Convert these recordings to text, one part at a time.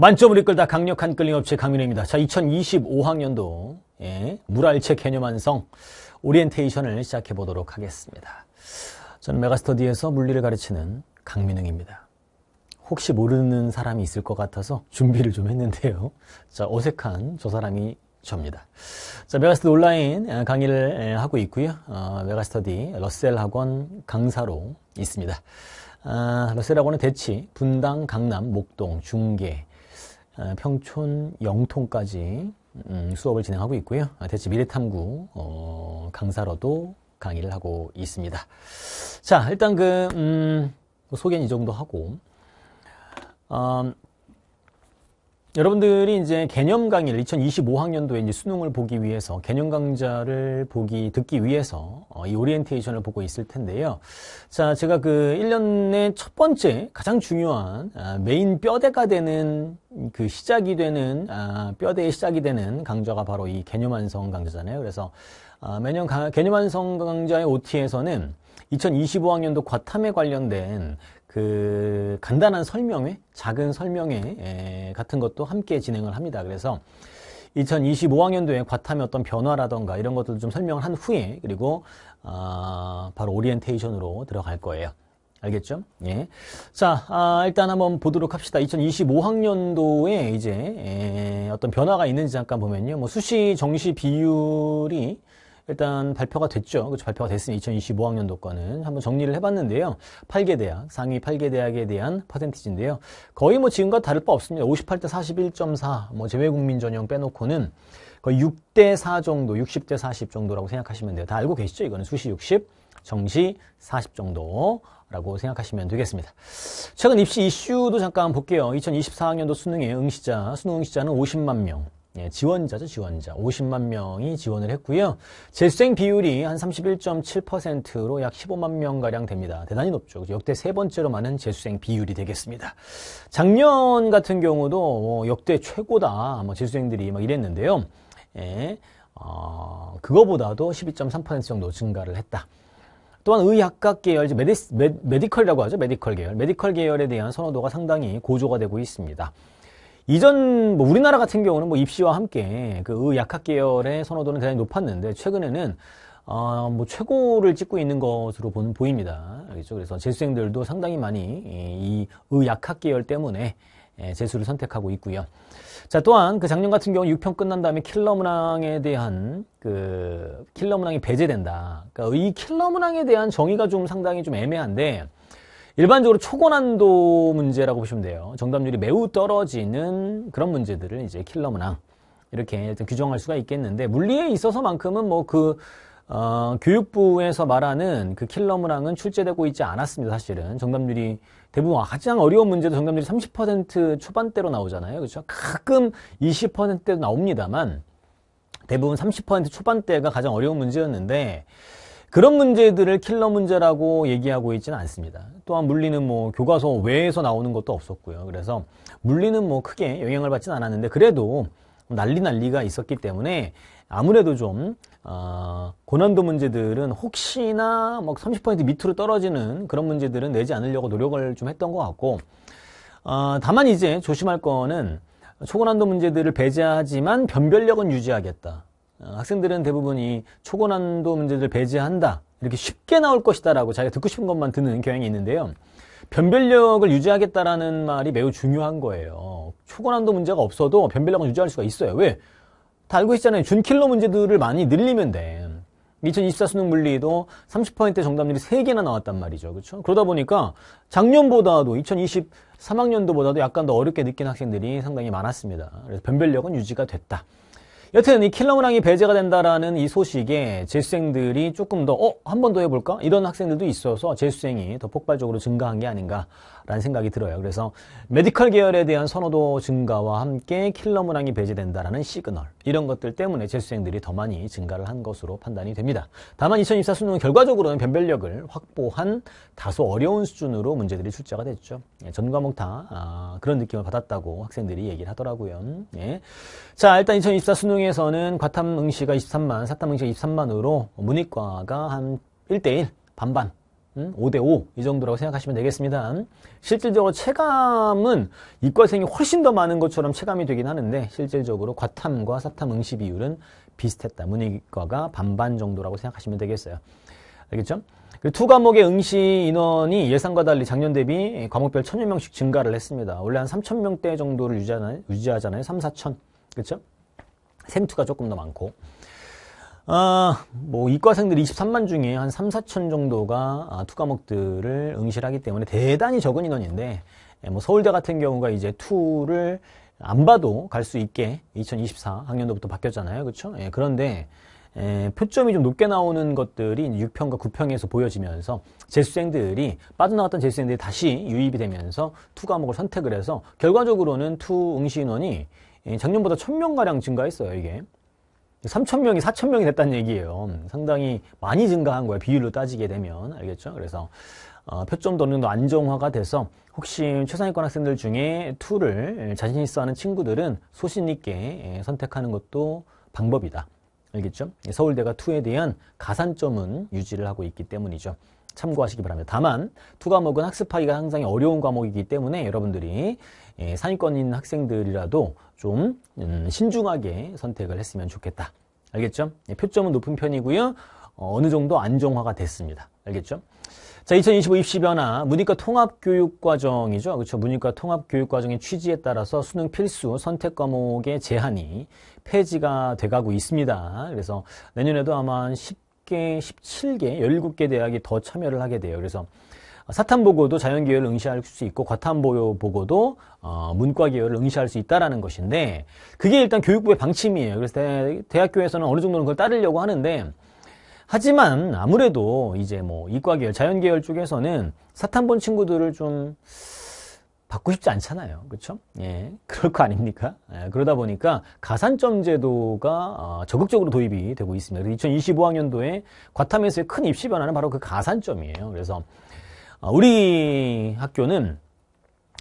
만점을 이끌다 강력한 끌림업체 강민호입니다. 자, 2025학년도 예, 물알체 개념 완성 오리엔테이션을 시작해 보도록 하겠습니다. 저는 메가스터디에서 물리를 가르치는 강민웅입니다. 혹시 모르는 사람이 있을 것 같아서 준비를 좀 했는데요. 자, 어색한 저 사람이 접니다 자, 메가스터디 온라인 예, 강의를 예, 하고 있고요. 어, 메가스터디 러셀 학원 강사로 있습니다. 아, 러셀 학원은 대치, 분당, 강남, 목동, 중계, 어, 평촌 영통까지 음, 수업을 진행하고 있고요. 아, 대치 미래탐구 어, 강사로도 강의를 하고 있습니다. 자, 일단 그 음, 소개는 이 정도 하고 음, 여러분들이 이제 개념 강의를 2025학년도에 이제 수능을 보기 위해서 개념 강좌를 보기 듣기 위해서 어, 이 오리엔테이션을 보고 있을 텐데요. 자, 제가 그 1년의 첫 번째 가장 중요한 아, 메인 뼈대가 되는 그 시작이 되는 아, 뼈대의 시작이 되는 강좌가 바로 이 개념 완성 강좌잖아요. 그래서 아, 매년 개념 완성 강좌의 OT에서는 2025학년도 과탐에 관련된 그 간단한 설명회, 작은 설명회 같은 것도 함께 진행을 합니다. 그래서 2025학년도에 과탐의 어떤 변화라던가 이런 것들도 좀 설명을 한 후에 그리고 아, 바로 오리엔테이션으로 들어갈 거예요. 알겠죠? 예. 자, 아, 일단 한번 보도록 합시다. 2025학년도에 이제 에, 어떤 변화가 있는지 잠깐 보면요. 뭐 수시 정시 비율이 일단 발표가 됐죠. 그렇죠? 발표가 됐으니 2025학년도 거는 한번 정리를 해봤는데요. 8개 대학, 상위 8개 대학에 대한 퍼센티지인데요. 거의 뭐 지금과 다를 바 없습니다. 58대 41.4, 뭐재외국민 전형 빼놓고는 거의 6대 4 정도, 60대 40 정도라고 생각하시면 돼요. 다 알고 계시죠? 이거는 수시 60, 정시 40 정도라고 생각하시면 되겠습니다. 최근 입시 이슈도 잠깐 볼게요. 2024학년도 수능의 응시자, 수능 응시자는 50만 명. 예, 지원자죠, 지원자. 50만 명이 지원을 했고요. 재수생 비율이 한 31.7%로 약 15만 명가량 됩니다. 대단히 높죠. 역대 세 번째로 많은 재수생 비율이 되겠습니다. 작년 같은 경우도 뭐 역대 최고다. 뭐 재수생들이 막 이랬는데요. 예, 어, 그거보다도 12.3% 정도 증가를 했다. 또한 의학과 계열, 메디, 메, 메디컬이라고 하죠. 메디컬 계열. 메디컬 계열에 대한 선호도가 상당히 고조가 되고 있습니다. 이전 뭐 우리나라 같은 경우는 뭐 입시와 함께 그 약학 계열의 선호도는 대단히 높았는데 최근에는 어, 뭐 최고를 찍고 있는 것으로 보는 보입니다. 알겠죠? 그렇죠? 그래서 재수생들도 상당히 많이 이, 이 약학 계열 때문에 예, 재수를 선택하고 있고요. 자, 또한 그 작년 같은 경우 6평 끝난 다음에 킬러 문항에 대한 그 킬러 문항이 배제된다. 그러니까 이 킬러 문항에 대한 정의가 좀 상당히 좀 애매한데 일반적으로 초고난도 문제라고 보시면 돼요. 정답률이 매우 떨어지는 그런 문제들을 이제 킬러 문항 이렇게 일단 규정할 수가 있겠는데 물리에 있어서만큼은 뭐 그 어, 교육부에서 말하는 그 킬러 문항은 출제되고 있지 않았습니다. 사실은 정답률이 대부분 아, 가장 어려운 문제도 정답률이 30% 초반대로 나오잖아요. 그렇죠? 가끔 20%대도 나옵니다만 대부분 30% 초반대가 가장 어려운 문제였는데 그런 문제들을 킬러 문제라고 얘기하고 있지는 않습니다. 또한 물리는 뭐 교과서 외에서 나오는 것도 없었고요. 그래서 물리는 뭐 크게 영향을 받지는 않았는데 그래도 난리 난리가 있었기 때문에 아무래도 좀 어, 고난도 문제들은 혹시나 막30% 밑으로 떨어지는 그런 문제들은 내지 않으려고 노력을 좀 했던 것 같고 어, 다만 이제 조심할 거는 초고난도 문제들을 배제하지만 변별력은 유지하겠다. 어, 학생들은 대부분 이 초고난도 문제들 배제한다. 이렇게 쉽게 나올 것이다라고 자기가 듣고 싶은 것만 듣는 경향이 있는데요. 변별력을 유지하겠다라는 말이 매우 중요한 거예요. 초고난도 문제가 없어도 변별력을 유지할 수가 있어요. 왜? 다 알고 있잖아요. 준킬러 문제들을 많이 늘리면 돼. 2024 수능 물리도 3 0 정답률이 3개나 나왔단 말이죠. 그렇죠? 그러다 보니까 작년보다도 2023학년도보다도 약간 더 어렵게 느낀 학생들이 상당히 많았습니다. 그래서 변별력은 유지가 됐다. 여튼 이 킬러문항이 배제가 된다라는 이 소식에 재수생들이 조금 더 어? 한 번 더 해볼까? 이런 학생들도 있어서 재수생이 더 폭발적으로 증가한 게 아닌가 라는 생각이 들어요. 그래서 메디컬 계열에 대한 선호도 증가와 함께 킬러 문항이 배제된다라는 시그널 이런 것들 때문에 재수생들이 더 많이 증가를 한 것으로 판단이 됩니다. 다만 2024 수능은 결과적으로는 변별력을 확보한 다소 어려운 수준으로 문제들이 출제가 됐죠. 예, 전 과목 다 아, 그런 느낌을 받았다고 학생들이 얘기를 하더라고요. 예. 자 일단 2024 수능에서는 과탐 응시가 23만, 사탐 응시가 23만으로 문이과가 한 1대1 반반 5대5 이 정도라고 생각하시면 되겠습니다. 실질적으로 체감은 이과생이 훨씬 더 많은 것처럼 체감이 되긴 하는데 실질적으로 과탐과 사탐 응시 비율은 비슷했다. 문이과가 반반 정도라고 생각하시면 되겠어요. 알겠죠? 두 과목의 응시 인원이 예상과 달리 작년 대비 과목별 천여 명씩 증가를 했습니다. 원래 한 3천 명대 정도를 유지하잖아요. 3, 4천. 그렇죠? 생투가 조금 더 많고. 아, 뭐 이과생들 23만 중에 한 3, 4천 정도가 아, 투 과목들을 응시하기 를 때문에 대단히 적은 인원인데 예, 뭐 서울대 같은 경우가 이제 투를 안 봐도 갈 수 있게 2024 학년도부터 바뀌었잖아요. 그렇죠? 예, 그런데 에, 예, 표점이 좀 높게 나오는 것들이 6평과 9평에서 보여지면서 재수생들이 빠져나왔던 재수생들이 다시 유입이 되면서 투 과목을 선택을 해서 결과적으로는 투 응시 인원이 예, 작년보다 1000명가량 증가했어요, 이게. 3천명이4천명이 됐다는 얘기예요. 음, 상당히 많이 증가한 거예요. 비율로 따지게 되면. 알겠죠? 그래서 어, 표점도 어느 정도 안정화가 돼서 혹시 최상위권 학생들 중에 툴를 자신 있어 하는 친구들은 소신 있게 예, 선택하는 것도 방법이다. 알겠죠? 예, 서울대가 투에 대한 가산점은 유지를 하고 있기 때문이죠. 참고하시기 바랍니다. 다만 두 과목은 학습하기가 상당히 어려운 과목이기 때문에 여러분들이 예, 상위권인 학생들이라도 좀 음, 신중하게 선택을 했으면 좋겠다. 알겠죠? 예, 표점은 높은 편이고요. 어, 느 정도 안정화가 됐습니다. 알겠죠? 자, 2025 입시 변화 문이과 통합 교육 과정이죠. 그렇죠? 문이과 통합 교육 과정의 취지에 따라서 수능 필수 선택 과목의 제한이 폐지가 돼가고 있습니다. 그래서 내년에도 아마 10개, 17개, 17개 대학이 더 참여를 하게 돼요. 그래서 사탐 보고도 자연 계열을 응시할 수 있고 과탐 보고도 어, 문과 계열을 응시할 수 있다라는 것인데 그게 일단 교육부의 방침이에요. 그래서 대, 대학교에서는 어느 정도는 그걸 따르려고 하는데 하지만 아무래도 이제 뭐 이과 계열, 자연 계열 쪽에서는 사탐본 친구들을 좀 받고 싶지 않잖아요. 그렇죠? 예. 그럴 거 아닙니까? 예, 그러다 보니까 가산점 제도가 어, 적극적으로 도입이 되고 있습니다. 2025학년도에 과탐에서의 큰 입시 변화는 바로 그 가산점이에요. 그래서 아, 우리 학교는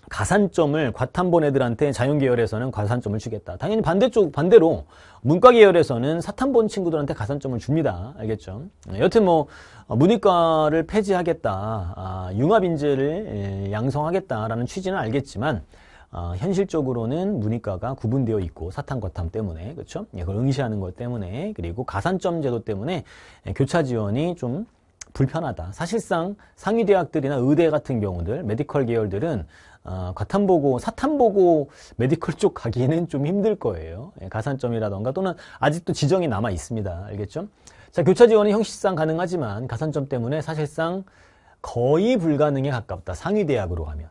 가산점을 과탐본 애들한테 자연계열에서는 과산점을 주겠다. 당연히 반대쪽, 반대로 문과계열에서는 사탐본 친구들한테 가산점을 줍니다. 알겠죠? 네, 여튼 뭐, 어, 문이과를 폐지하겠다. 아, 융합인재를 예, 양성하겠다라는 취지는 알겠지만, 아, 현실적으로는 문이과가 구분되어 있고 사탐 과탐 때문에 그렇죠? 예, 그걸 응시하는 것 때문에 그리고 가산점 제도 때문에 예, 교차 지원이 좀 불편하다. 사실상 상위 대학들이나 의대 같은 경우들, 메디컬 계열들은 어, 과탐보고, 사탐보고 메디컬 쪽 가기에는 좀 힘들 거예요. 예, 가산점이라던가 또는 아직도 지정이 남아 있습니다. 알겠죠? 자, 교차 지원은 형식상 가능하지만 가산점 때문에 사실상 거의 불가능에 가깝다. 상위 대학으로 가면.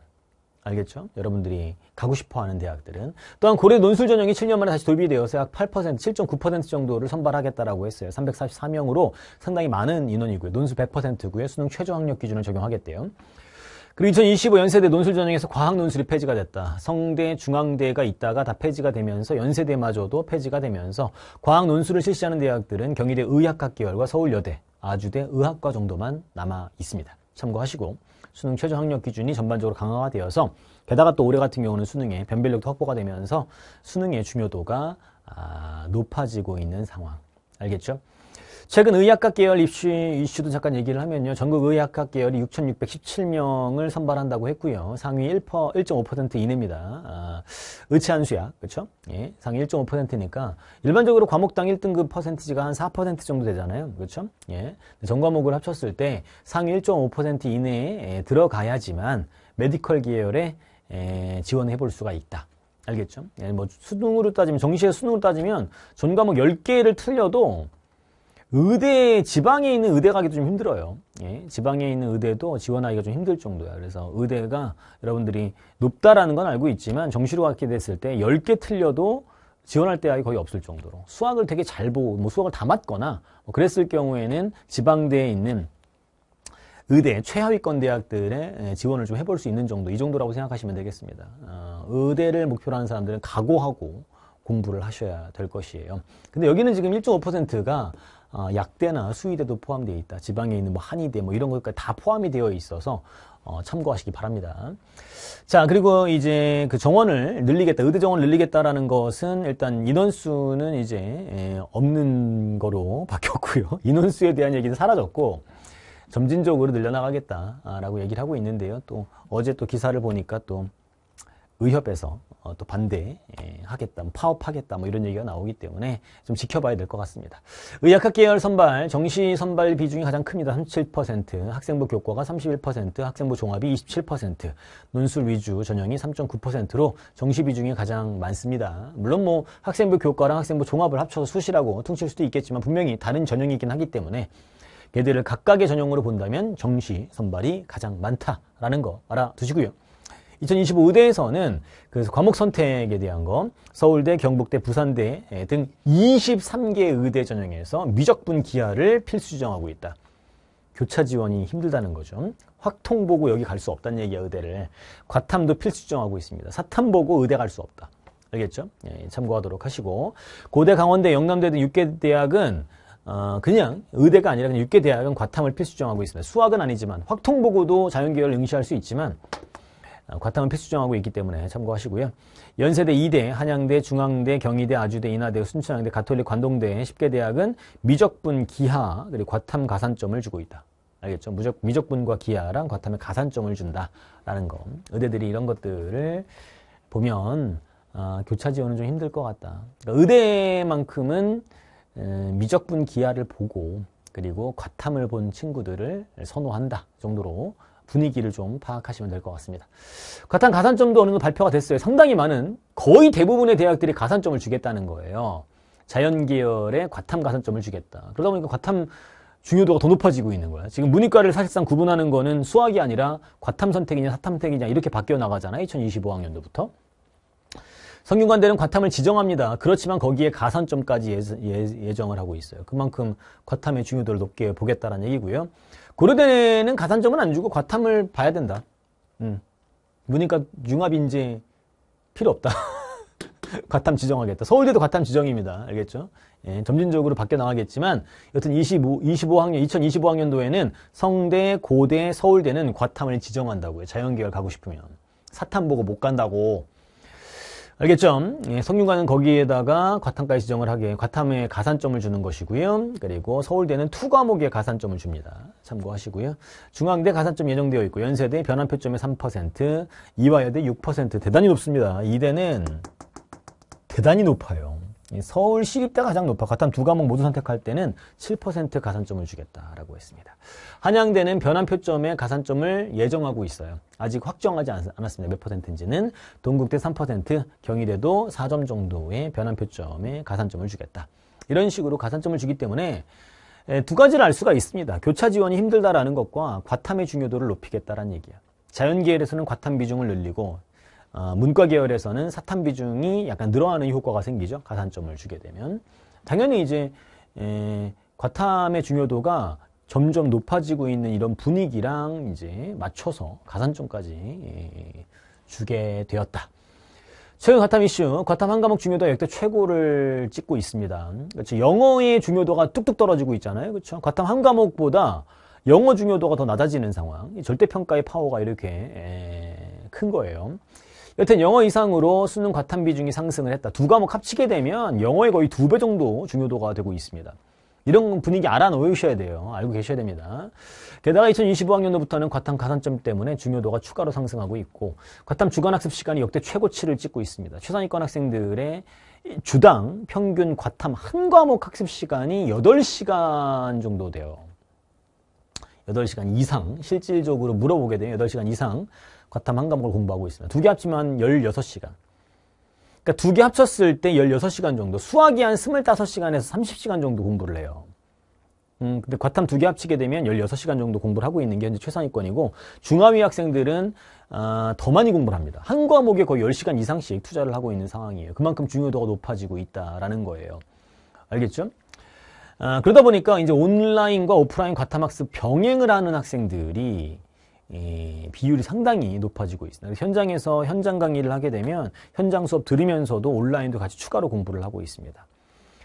알겠죠? 여러분들이 가고 싶어 하는 대학들은. 또한 고려 논술 전형이 7년 만에 다시 도입 되어서 약 8%, 7.9% 정도를 선발하겠다라고 했어요. 344명으로 상당히 많은 인원이고요. 논술 100%고요. 수능 최저 학력 기준을 적용하겠대요. 그리고 2025 연세대 논술 전형에서 과학 논술이 폐지가 됐다. 성대, 중앙대가 있다가 다 폐지가 되면서 연세대마저도 폐지가 되면서 과학 논술을 실시하는 대학들은 경희대 의학학 계열과 서울여대, 아주대 의학과 정도만 남아 있습니다. 참고하시고 수능 최저 학력 기준이 전반적으로 강화되어서 가 게다가 또 올해 같은 경우는 수능의 변별력도 확보가 되면서 수능의 중요도가 아, 높아지고 있는 상황. 알겠죠? 최근 의학과 계열 입시 이슈도 잠깐 얘기를 하면요. 전국 의학과 계열이 6,617명을 선발한다고 했고요. 상위 1%, 1.5% 이내입니다. 아, 의체한 수야, 그렇죠? 예, 상위 1.5%니까 일반적으로 과목당 1등급 퍼센티지가 한 4% 정도 되잖아요, 그렇죠? 예, 전 과목을 합쳤을 때 상위 1.5% 이내에 예, 들어가야지만 메디컬 계열에 에, 예, 지원해 볼 수가 있다. 알겠죠? 예, 뭐 수능으로 따지면 정시에 수능으로 따지면 전 과목 10개를 틀려도 의대 지방에 있는 의대 가기도 좀 힘들어요. 예, 지방에 있는 의대도 지원하기가 좀 힘들 정도야. 그래서 의대가 여러분들이 높다라는 건 알고 있지만 정시로 갖게 됐을 때 10개 틀려도 지원할 때 아예 거의 없을 정도로 수학을 되게 잘 보고 뭐 수학을 다 맞거나 뭐 그랬을 경우에는 지방대에 있는 의대 최하위권 대학들의 예, 지원을 좀 해볼 수 있는 정도 이 정도라고 생각하시면 되겠습니다. 어, 의대를 목표로 하는 사람들은 각오하고 공부를 하셔야 될 것이에요. 근데 여기는 지금 1.5%가 어, 약대나 수의대도 포함되어 있다. 지방에 있는 뭐 한의대 뭐 이런 것까지 다 포함이 되어 있어서 어, 참고하시기 바랍니다. 자, 그리고 이제 그 정원을 늘리겠다, 의대 정원을 늘리겠다라는 것은 일단 인원수는 이제 에, 예, 없는 거로 바뀌었고요. 인원수에 대한 얘기는 사라졌고 점진적으로 늘려나가겠다라고 얘기를 하고 있는데요. 또 어제 또 기사를 보니까 또 의협에서 어, 또 반대하겠다, 예, 뭐 파업하겠다 뭐 이런 얘기가 나오기 때문에 좀 지켜봐야 될 것 같습니다. 의약학 계열 선발, 정시 선발 비중이 가장 큽니다. 37%, 학생부 교과가 31%, 학생부 종합이 27%, 논술 위주 전형이 3.9%로 정시 비중이 가장 많습니다. 물론 뭐 학생부 교과랑 학생부 종합을 합쳐서 수시라고 퉁칠 수도 있겠지만 분명히 다른 전형이 있긴 하기 때문에 걔들을 각각의 전형으로 본다면 정시 선발이 가장 많다라는 거 알아두시고요. 2025 의대에서는 그 과목 선택에 대한 거 서울대, 경북대, 부산대 등 23개 의대 전형에서 미적분 기하를 필수 지정하고 있다. 교차 지원이 힘들다는 거죠. 확통 보고 여기 갈 수 없다는 얘기야 의대를. 과탐도 필수 지정하고 있습니다. 사탐 보고 의대 갈 수 없다. 알겠죠? 예, 참고하도록 하시고 고대, 강원대, 영남대 등 6개 대학은 어, 그냥 의대가 아니라 그냥 6개 대학은 과탐을 필수 정하고 있습니다. 수학은 아니지만 확통보고도 자연계열 을 응시할 수 있지만 아, 과탐은 필수정하고 있기 때문에 참고하시고요. 연세대, 이대, 한양대, 중앙대, 경희대, 아주대, 인하대, 순천향대, 가톨릭, 관동대 10개 대학은 미적분, 기하, 그리고 과탐 가산점을 주고 있다. 알겠죠? 무적, 미적분과 기하랑 과탐의 가산점을 준다라는 거. 의대들이 이런 것들을 보면 아, 교차 지원은 좀 힘들 것 같다. 그러니까 의대만큼은 미적분 기하를 보고 그리고 과탐을 본 친구들을 선호한다 정도로 분위기를 좀 파악하시면 될 것 같습니다. 과은 가산점도 어느 정도 발표가 됐어요. 상당히 많은 거의 대부분의 대학들이 가산점을 주겠다는 거예요. 자연계열의 과탐 가산점을 주겠다. 그러다 보니까 과탐 중요도가 더 높아지고 있는 거예요 지금 문이과를 사실상 구분하는 거는 수학이 아니라 과탐 선택이냐 사탐 선택이냐 이렇게 바뀌어 나가잖아. 요 2025학년도부터. 성균관대는 과탐을 지정합니다. 그렇지만 거기에 가산점까지 예, 예, 예정을 하고 있어요. 그만큼 과탐의 중요도를 높게 보겠다는 얘기고요. 고려대는 가산점은 안 주고 과탐을 봐야 된다. 음. 보니까 융합 인지 필요 없다. 과탐 지정하겠다. 서울대도 과탐 지정입니다. 알겠죠? 예, 점진적으로 바뀌어 나가겠지만 여튼 25, 25학년 2025학년도에는 성대, 고대, 서울대는 과탐을 지정한다고요. 자연계열 가고 싶으면 사탐 보고 못 간다고 알겠죠? 예, 성균관은 거기에다가 과탐까지 지정을 하게 과탐에 가산점을 주는 것이고요. 그리고 서울대는 투 과목에 가산점을 줍니다. 참고하시고요. 중앙대 가산점 예정되어 있고 연세대 변환표점의 3%, 이화여대 6% 대단히 높습니다. 이대는 대단히 높아요. 서울 시립대가 가장 높아 가탐 두 과목 모두 선택할 때는 7% 가산점을 주겠다라고 했습니다. 한양대는 변환 표점에 가산점을 예정하고 있어요. 아직 확정하지 않았습니다. 몇 퍼센트인지는 동국대 3%, 경희대도 4점 정도의 변환 표점에 가산점을 주겠다. 이런 식으로 가산점을 주기 때문에 두 가지를 알 수가 있습니다. 교차 지원이 힘들다라는 것과 과탐의 중요도를 높이겠다라는 얘기야. 자연계열에서는 과탐 비중을 늘리고 어, 문과 계열에서는 사탐 비중이 약간 늘어나는 효과가 생기죠. 가산점을 주게 되면. 당연히 이제 에, 과탐의 중요도가 점점 높아지고 있는 이런 분위기랑 이제 맞춰서 가산점까지 예, 주게 되었다. 최근 과탐 이슈, 과탐 한 과목 중요도가 역대 최고를 찍고 있습니다. 그렇죠. 영어의 중요도가 뚝뚝 떨어지고 있잖아요. 그렇죠. 과탐 한 과목보다 영어 중요도가 더 낮아지는 상황. 절대평가의 파워가 이렇게 큰 거예요. 여튼 영어 이상으로 수능 과탐 비중이 상승을 했다. 두 과목 합치게 되면 영어의 거의 두 배 정도 중요도가 되고 있습니다. 이런 분위기 알아놓으셔야 돼요. 알고 계셔야 됩니다. 게다가 2025학년도부터는 과탐 가산점 때문에 중요도가 추가로 상승하고 있고 과탐 주간학습 시간이 역대 최고치를 찍고 있습니다. 최상위권 학생들의 주당 평균 과탐 한 과목 학습 시간이 8시간 정도 돼요. 8시간 이상 실질적으로 물어보게 되면 8시간 이상 과탐 한 과목을 공부하고 있습니다. 두 개 합치면 16시간. 그러니까 두 개 합쳤을 때 16시간 정도 수학이 한 25시간에서 30시간 정도 공부를 해요. 음, 근데 과탐 두 개 합치게 되면 16시간 정도 공부를 하고 있는 게 현재 최상위권이고 중하위 학생들은 아, 더 많이 공부를 합니다. 한 과목에 거의 10시간 이상씩 투자를 하고 있는 상황이에요. 그만큼 중요도가 높아지고 있다라는 거예요. 알겠죠? 아, 그러다 보니까 이제 온라인과 오프라인 과탐학습 병행을 하는 학생들이 예, 비율이 상당히 높아지고 있습니다. 현장에서 현장 강의를 하게 되면 현장 수업 들으면서도 온라인도 같이 추가로 공부를 하고 있습니다.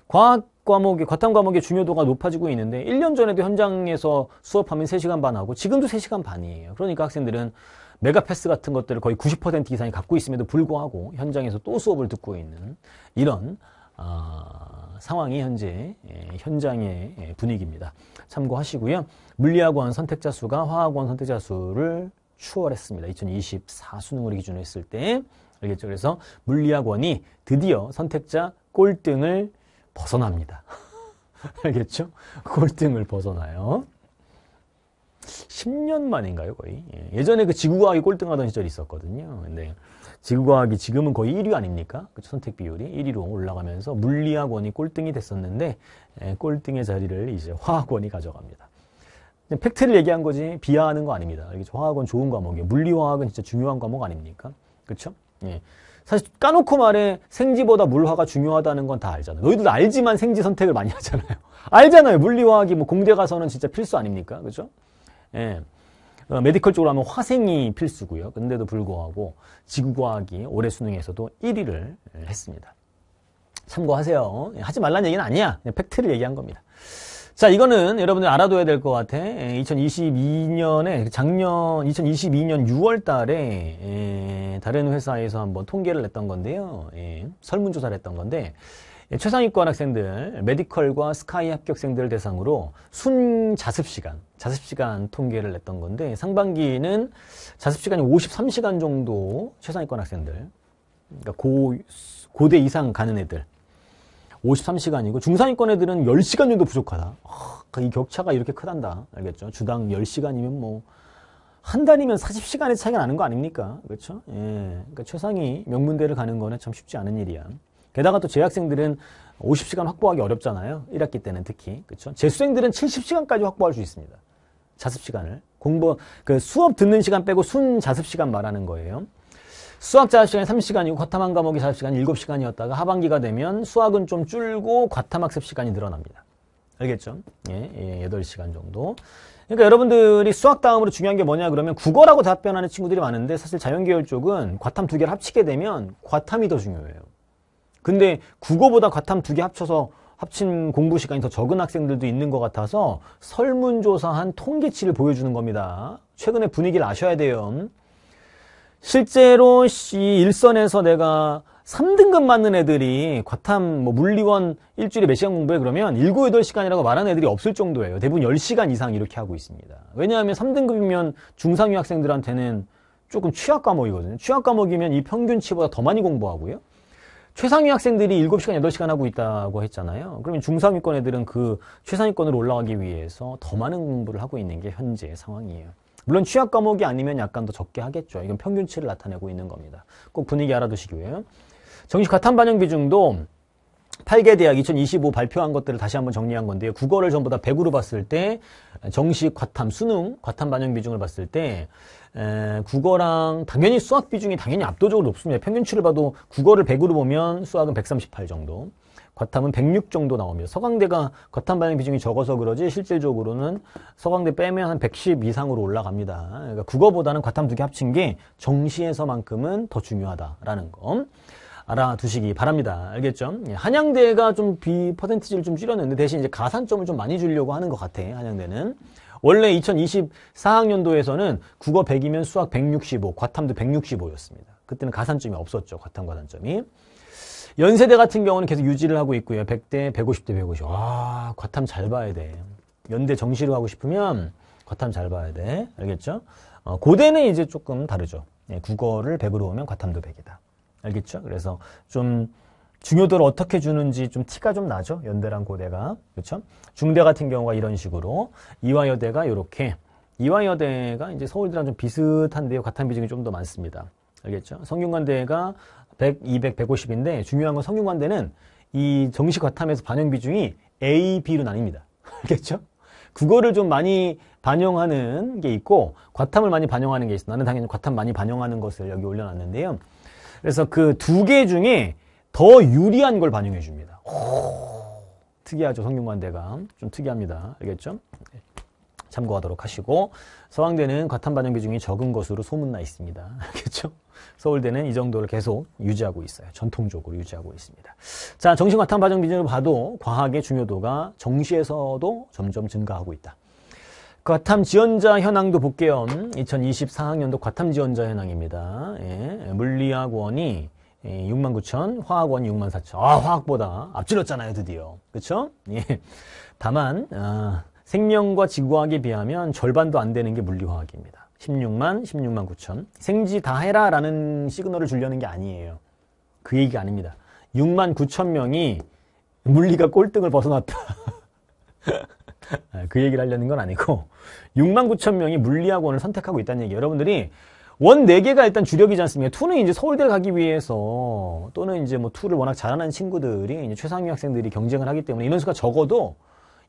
과학 과목의, 과탐 과목의 중요도가 높아지고 있는데 1년 전에도 현장에서 수업하면 3시간 반 하고 지금도 3시간 반이에요. 그러니까 학생들은 메가패스 같은 것들을 거의 90% 이상이 갖고 있음에도 불구하고 현장에서 또 수업을 듣고 있는 이런 아, 상황이 현재 예, 현장의 예, 분위기입니다. 참고하시고요. 물리학원 선택자 수가 화학원 선택자 수를 추월했습니다. 2024 수능을 기준으로 했을 때 알겠죠? 그래서 물리학원이 드디어 선택자 꼴등을 벗어납니다. 알겠죠? 꼴등을 벗어나요. 10년 만인가요, 거의? 예, 예전에 그 지구과학이 꼴등하던 시절이 있었거든요. 근데 지구과학이 지금은 거의 1위 아닙니까? 그쵸 선택 비율이 1위로 올라가면서 물리학원이 꼴등이 됐었는데 예, 꼴등의 자리를 이제 화학원이 가져갑니다. 팩트를 얘기한 거지 비하하는 거 아닙니다. 이게 화학은 좋은 과목이에요. 물리화학은 진짜 중요한 과목 아닙니까? 그렇죠? 예. 사실 까놓고 말해 생지보다 물화가 중요하다는 건 다 알잖아요. 너희들도 알지만 생지 선택을 많이 하잖아요. 알잖아요. 물리화학이 뭐 공대 가서는 진짜 필수 아닙니까? 그렇죠? 예. 어, 메디컬 쪽으로 하면 화생이 필수고요. 근데도 불구하고 지구과학이 올해 수능에서도 1위를 했습니다. 참고하세요. 하지 말란 얘기는 아니야. 팩트를 얘기한 겁니다. 자, 이거는 여러분들 알아둬야 될 것 같아. 2022년에, 예, 작년, 2022년 6월 달에, 예, 다른 회사에서 한번 통계를 냈던 건데요. 예, 설문조사를 했던 건데, 예, 최상위권 학생들, 메디컬과 스카이 합격생들을 대상으로 순 자습 시간, 자습 시간 통계를 냈던 건데 상반기는 자습 시간이 53시간 정도 최상위권 학생들, 그러니까 고, 고대 이상 가는 애들 53시간이고 중상위권 애들은 10시간 정도 부족하다. 아, 이 격차가 이렇게 크단다. 알겠죠? 주당 10시간이면 뭐 한 달이면 40시간의 차이가 나는 거 아닙니까? 그렇죠? 예. 그러니까 최상위 명문대를 가는 거는 참 쉽지 않은 일이야. 게다가 또 재학생들은 50시간 확보하기 어렵잖아요. 1학기 때는 특히. 그렇죠? 재수생들은 70시간까지 확보할 수 있습니다. 자습 시간을. 공부 그 수업 듣는 시간 빼고 순 자습 시간 말하는 거예요. 수학 자습 시간이 3시간이고 과탐한 과목이 자습 시간 7시간이었다가 하반기가 되면 수학은 좀 줄고 과탐 학습 시간이 늘어납니다. 알겠죠? 예, 예, 8시간 정도. 그러니까 여러분들이 수학 다음으로 중요한 게 뭐냐 그러면 국어라고 답변하는 친구들이 많은데 사실 자연계열 쪽은 과탐 두 개를 합치게 되면 과탐이 더 중요해요. 근데 국어보다 과탐 두 개 합쳐서 합친 공부 시간이 더 적은 학생들도 있는 것 같아서 설문조사한 통계치를 보여주는 겁니다. 최근에 분위기를 아셔야 돼요. 실제로 이 일선에서 내가 3등급 맞는 애들이 과탐 뭐 물리원 일주일에 몇 시간 공부해 그러면 7, 8시간이라고 말하는 애들이 없을 정도예요. 대부분 10시간 이상 이렇게 하고 있습니다. 왜냐하면 3등급이면 중상위 학생들한테는 조금 취약 과목이거든요. 취약 과목이면 이 평균치보다 더 많이 공부하고요. 최상위 학생들이 7시간, 8시간 하고 있다고 했잖아요. 그러면 중상위권 애들은 그 최상위권으로 올라가기 위해서 더 많은 공부를 하고 있는 게 현재 상황이에요. 물론 취약 과목이 아니면 약간 더 적게 하겠죠. 이건 평균치를 나타내고 있는 겁니다. 꼭 분위기 알아두시고요. 정식 과탐 반영 비중도 8개 대학 2025 발표한 것들을 다시 한번 정리한 건데요. 국어를 전부 다 100으로 봤을 때 정식 과탐 수능 과탐 반영 비중을 봤을 때 에, 국어랑 당연히 수학 비중이 당연히 압도적으로 높습니다. 평균치를 봐도 국어를 100으로 보면 수학은 138 정도. 과탐은 106 정도 나오며 서강대가 과탐 반영 비중이 적어서 그러지 실질적으로는 서강대 빼면 한 110 이상으로 올라갑니다. 그러니까 국어보다는 과탐 두 개 합친 게 정시에서만큼은 더 중요하다라는 거. 알아두시기 바랍니다. 알겠죠? 예, 한양대가 좀 비 퍼센티지를 좀 줄였는데 대신 이제 가산점을 좀 많이 주려고 하는 것 같아. 한양대는. 원래 2024학년도에서는 국어 100이면 수학 165, 과탐도 165였습니다. 그때는 가산점이 없었죠. 과탐 과산점이. 연세대 같은 경우는 계속 유지를 하고 있고요. 100대, 150대, 150. 와, 과탐 잘 봐야 돼. 연대 정시로 하고 싶으면 과탐 잘 봐야 돼. 알겠죠? 어, 고대는 이제 조금 다르죠. 예, 국어를 100으로 오면 과탐도 100이다. 알겠죠? 그래서 좀 중요도를 어떻게 주는지 좀 티가 좀 나죠? 연대랑 고대가. 그렇죠? 중대 같은 경우가 이런 식으로 이화여대가 이렇게 이화여대가 이제 서울대랑 좀 비슷한데요. 같은 비중이 좀 더 많습니다. 알겠죠? 성균관대가 100, 200, 150인데 중요한 건 성균관대는 이정식 과탐에서 반영 비중이 A, B로 나뉩니다. 알겠죠? 그거를 좀 많이 반영하는 게 있고 과탐을 많이 반영하는 게 있어요. 나는 당연히 과탐 많이 반영하는 것을 여기 올려놨는데요. 그래서 그 두 개 중에 더 유리한 걸 반영해 줍니다. 특이하죠. 성균관대가좀 특이합니다. 알겠죠? 네. 참고하도록 하시고 서강대는 과탐 반영 비중이 적은 것으로 소문나 있습니다. 알겠죠? 서울대는 이 정도를 계속 유지하고 있어요. 전통적으로 유지하고 있습니다. 자, 정신 과탐 반영 비중을 봐도 과학의 중요도가 정시에서도 점점 증가하고 있다. 과탐 지원자 현황도 볼게요. 2024학년도 음, 과탐 지원자 현황입니다. 예, 물리학원이 69,000, 예, 화학원이 64,000. 아, 화학보다 앞질렀잖아요, 드디어. 그쵸? 예. 다만, 아, 생명과 지구학에 비하면 절반도 안 되는 게 물리화학입니다. 16만, 16만 9천. 생지 다 해라 라는 시그널을 주려는 게 아니에요. 그 얘기가 아닙니다. 6만 9천 명이 물리가 꼴등을 벗어났다. 네, 그 얘기를 하려는 건 아니고 6만 9천 명이 물리학원을 선택하고 있다는 얘기 여러분들이 원 4개가 일단 주력이지 않습니까? 2는 이제 서울대를 가기 위해서 또는 이제 뭐2를 워낙 잘하는 친구들이 이제 최상위 학생들이 경쟁을 하기 때문에 인원수가 적어도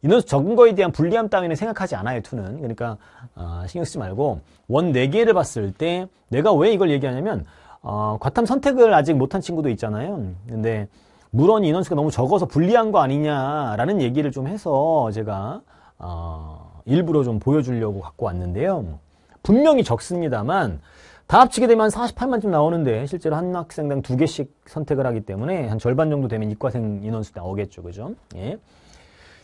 인원수 적은 거에 대한 불리함 따위는 생각하지 않아요, 2는 그러니까 어, 신경 쓰지 말고 원 4개를 봤을 때 내가 왜 이걸 얘기하냐면 어, 과탐 선택을 아직 못한 친구도 있잖아요. 근데 물론 인원수가 너무 적어서 불리한 거 아니냐라는 얘기를 좀 해서 제가 어, 일부러 좀 보여주려고 갖고 왔는데요. 분명히 적습니다만 다 합치게 되면 48만쯤 나오는데 실제로 한 학생당 두 개씩 선택을 하기 때문에 한 절반 정도 되면 이과생 인원수 나오겠죠. 그죠? 예.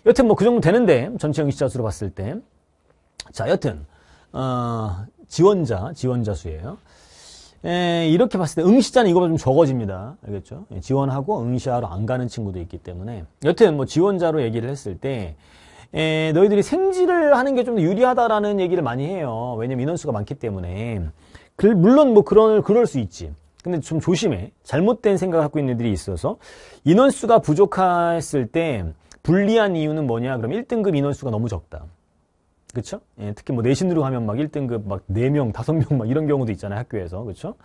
여튼 뭐 그 정도 되는데 전체 응시자 수로 봤을 때. 자, 여튼 어, 지원자, 지원자 수예요. 에, 예, 이렇게 봤을 때 응시자는 이거보다 좀 적어집니다. 알겠죠? 예, 지원하고 응시하러 안 가는 친구도 있기 때문에 여튼 뭐 지원자로 얘기를 했을 때 에, 너희들이 생지를 하는 게 좀 더 유리하다라는 얘기를 많이 해요. 왜냐면 인원수가 많기 때문에. 그, 물론 뭐 그런, 그럴 수 있지. 근데 좀 조심해. 잘못된 생각을 갖고 있는 애들이 있어서 인원수가 부족했을 때 불리한 이유는 뭐냐? 그럼 1등급 인원수가 너무 적다. 그쵸? 예, 특히 뭐 내신으로 가면막 1등급 막 4명, 5명 막 이런 경우도 있잖아요. 학교에서. 그쵸?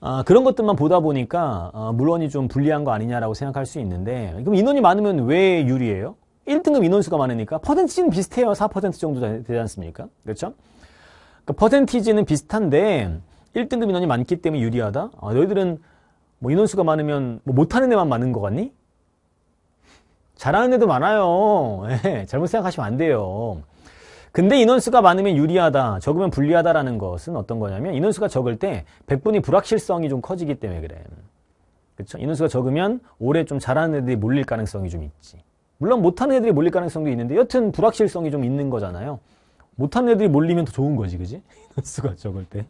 아, 그런 것들만 보다 보니까 아, 물론이 좀 불리한 거 아니냐라고 생각할 수 있는데 그럼 인원이 많으면 왜 유리해요? 1등급 인원수가 많으니까 퍼센티지는 비슷해요. 4% 정도 되지 않습니까? 그렇죠? 그러니까 퍼센티지는 비슷한데 1등급 인원이 많기 때문에 유리하다? 아, 너희들은 뭐 인원수가 많으면 뭐 못하는 애만 많은 것 같니? 잘하는 애도 많아요. 네, 잘못 생각하시면 안 돼요. 근데 인원수가 많으면 유리하다, 적으면 불리하다라는 것은 어떤 거냐면 인원수가 적을 때1 0 0분이 불확실성이 좀 커지기 때문에 그래. 그렇죠? 인원수가 적으면 올해 좀 잘하는 애들이 몰릴 가능성이 좀 있지. 물론 못하는 애들이 몰릴 가능성도 있는데 여튼 불확실성이 좀 있는 거잖아요. 못하는 애들이 몰리면 더 좋은 거지, 그지? 인원수가 적을 때.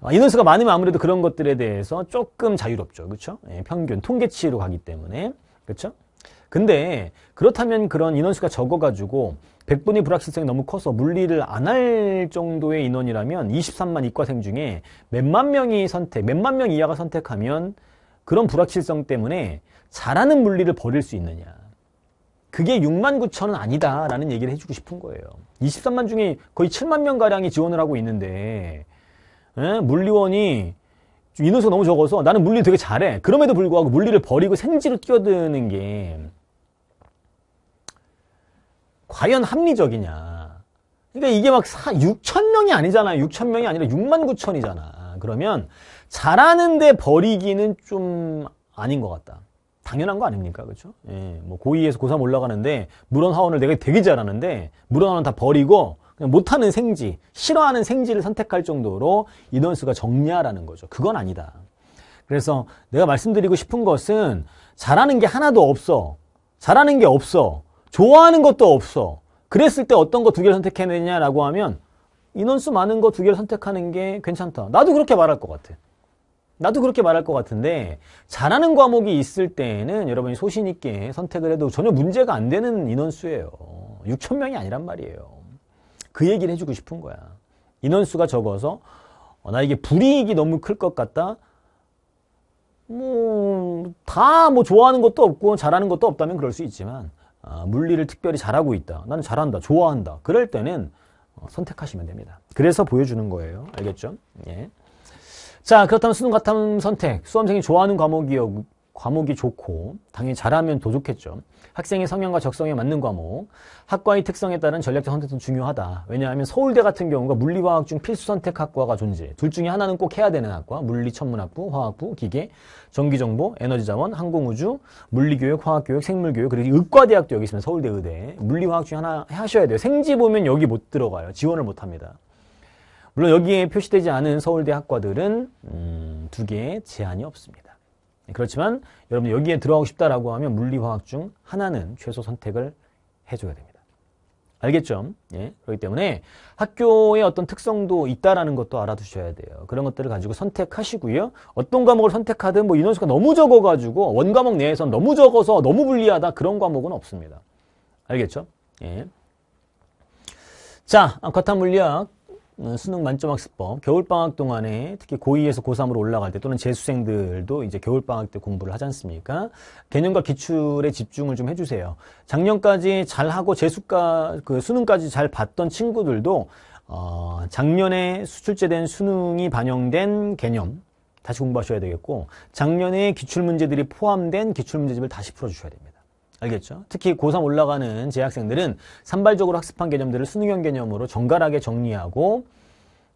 아, 인원수가 많으면 아무래도 그런 것들에 대해서 조금 자유롭죠, 그렇죠? 예, 평균, 통계치로 가기 때문에, 그렇죠? 근데 그렇다면 그런 인원수가 적어가지고 100분의 불확실성이 너무 커서 물리를 안 할 정도의 인원이라면 23만 이과생 중에 몇만 명이 선택, 몇만 명 이하가 선택하면 그런 불확실성 때문에 잘하는 물리를 버릴 수 있느냐. 그게 6만 9천은 아니다라는 얘기를 해주고 싶은 거예요. 23만 중에 거의 7만 명가량이 지원을 하고 있는데 에? 예? 물리원이 인원수가 너무 적어서 나는 물리 를 되게 잘해. 그럼에도 불구하고 물리를 버리고 생지로 뛰어드는 게 과연 합리적이냐. 그러니까 이게 막 4, 6천 명이 아니잖아요. 6천 명이 아니라 6만 9천이잖아. 그러면 잘하는데 버리기는 좀 아닌 것 같다. 당연한 거 아닙니까? 그렇죠? 예, 뭐 고2에서 고3 올라가는데 물원 하원을 내가 되게 잘하는데 물원 하원 다 버리고 그냥 못하는 생지, 싫어하는 생지를 선택할 정도로 인원수가 적냐라는 거죠. 그건 아니다. 그래서 내가 말씀드리고 싶은 것은 잘하는 게 하나도 없어. 잘하는 게 없어. 좋아하는 것도 없어. 그랬을 때 어떤 거 두 개를 선택해야되냐라고 하면 인원수 많은 거 두 개를 선택하는 게 괜찮다. 나도 그렇게 말할 것 같아. 나도 그렇게 말할 것 같은데 잘하는 과목이 있을 때에는 여러분이 소신 있게 선택을 해도 전혀 문제가 안 되는 인원수예요. 6천 명이 아니란 말이에요. 그 얘기를 해주고 싶은 거야. 인원수가 적어서 어, 나 이게 불이익이 너무 클 것 같다. 뭐 다뭐 뭐 좋아하는 것도 없고 잘하는 것도 없다면 그럴 수 있지만 아, 물리를 특별히 잘하고 있다. 나는 잘한다. 좋아한다. 그럴 때는 어, 선택하시면 됩니다. 그래서 보여주는 거예요. 알겠죠? 예. 자, 그렇다면 수능 과탐 선택. 수험생이 좋아하는 과목이요. 과목이 좋고 당연히 잘하면 더 좋겠죠. 학생의 성향과 적성에 맞는 과목, 학과의 특성에 따른 전략적 선택도 중요하다. 왜냐하면 서울대 같은 경우가 물리화학 중 필수 선택 학과가 존재. 둘 중에 하나는 꼭 해야 되는 학과, 물리천문학부, 화학부, 기계, 전기정보, 에너지자원, 항공우주, 물리교육, 화학교육, 생물교육, 그리고 의과대학도 여기 있으면 서울대 의대. 물리화학 중에 하나 하셔야 돼요. 생지 보면 여기 못 들어가요. 지원을 못 합니다. 물론 여기에 표시되지 않은 서울대 학과들은 음, 두 개의 제한이 없습니다. 네, 그렇지만 여러분 여기에 들어가고 싶다라고 하면 물리화학 중 하나는 최소 선택을 해줘야 됩니다. 알겠죠? 예, 그렇기 때문에 학교의 어떤 특성도 있다라는 것도 알아두셔야 돼요. 그런 것들을 가지고 선택하시고요. 어떤 과목을 선택하든 뭐 인원수가 너무 적어가지고 원 과목 내에선 너무 적어서 너무 불리하다 그런 과목은 없습니다. 알겠죠? 예. 자, 과탐 물리학 어, 수능 만점 학습법 겨울방학 동안에 특히 고2에서 고3으로 올라갈 때 또는 재수생들도 이제 겨울방학 때 공부를 하지 않습니까? 개념과 기출에 집중을 좀 해주세요. 작년까지 잘하고 재수까 그 수능까지 잘 봤던 친구들도 어, 작년에 수출제된 수능이 반영된 개념 다시 공부하셔야 되겠고 작년에 기출문제들이 포함된 기출문제집을 다시 풀어주셔야 됩니다. 알겠죠? 특히 고3 올라가는 재학생들은 산발적으로 학습한 개념들을 수능형 개념으로 정갈하게 정리하고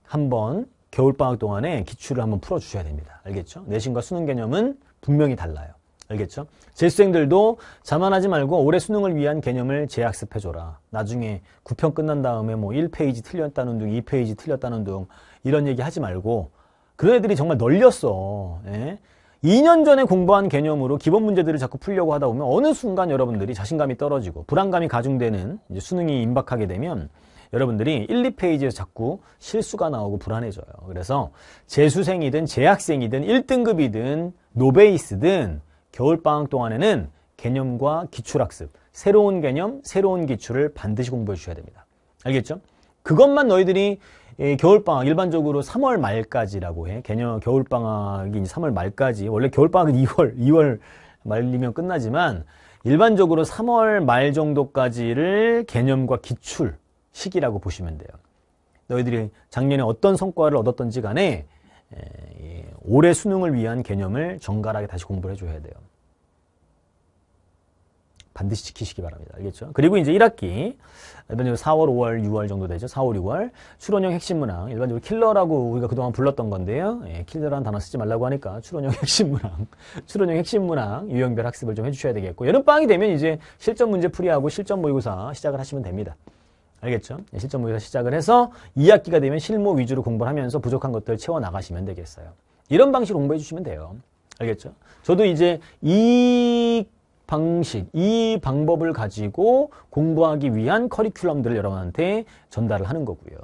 한번 겨울방학 동안에 기출을 한번 풀어주셔야 됩니다. 알겠죠? 내신과 수능 개념은 분명히 달라요. 알겠죠? 재수생들도 자만하지 말고 올해 수능을 위한 개념을 재학습해줘라. 나중에 9편 끝난 다음에 뭐 1페이지 틀렸다는 둥, 2페이지 틀렸다는 둥 이런 얘기 하지 말고 그런 애들이 정말 널렸어. 예? 2년 전에 공부한 개념으로 기본 문제들을 자꾸 풀려고 하다 보면 어느 순간 여러분들이 자신감이 떨어지고 불안감이 가중되는 수능이 임박하게 되면 여러분들이 1, 2페이지에서 자꾸 실수가 나오고 불안해져요. 그래서 재수생이든 재학생이든 1등급이든 노베이스든 겨울방학 동안에는 개념과 기출학습, 새로운 개념, 새로운 기출을 반드시 공부해 주셔야 됩니다. 알겠죠? 그것만 너희들이 예, 겨울방학 일반적으로 3월 말까지라고 해. 개념 겨울방학이 3월 말까지. 원래 겨울방학은 2월 2월 말이면 끝나지만 일반적으로 3월 말 정도까지를 개념과 기출 시기라고 보시면 돼요. 너희들이 작년에 어떤 성과를 얻었던지 간에 예, 예, 올해 수능을 위한 개념을 정갈하게 다시 공부를 해줘야 돼요. 반드시 지키시기 바랍니다. 알겠죠? 그리고 이제 1학기 일반적으로 4월, 5월, 6월 정도 되죠. 4월, 6월 추론형 핵심 문항 일반적으로 킬러라고 우리가 그동안 불렀던 건데요. 예, 킬러라는 단어 쓰지 말라고 하니까 추론형 핵심 문항 추론형 핵심 문항 유형별 학습을 좀 해주셔야 되겠고 여름방이 되면 이제 실전 문제 풀이하고 실전 모의고사 시작을 하시면 됩니다. 알겠죠? 예, 실전 모의고사 시작을 해서 2학기가 되면 실무 위주로 공부를 하면서 부족한 것들 채워나가시면 되겠어요. 이런 방식으로 공부해 주시면 돼요. 알겠죠? 저도 이제 이 방식, 이 방법을 가지고 공부하기 위한 커리큘럼들을 여러분한테 전달을 하는 거고요.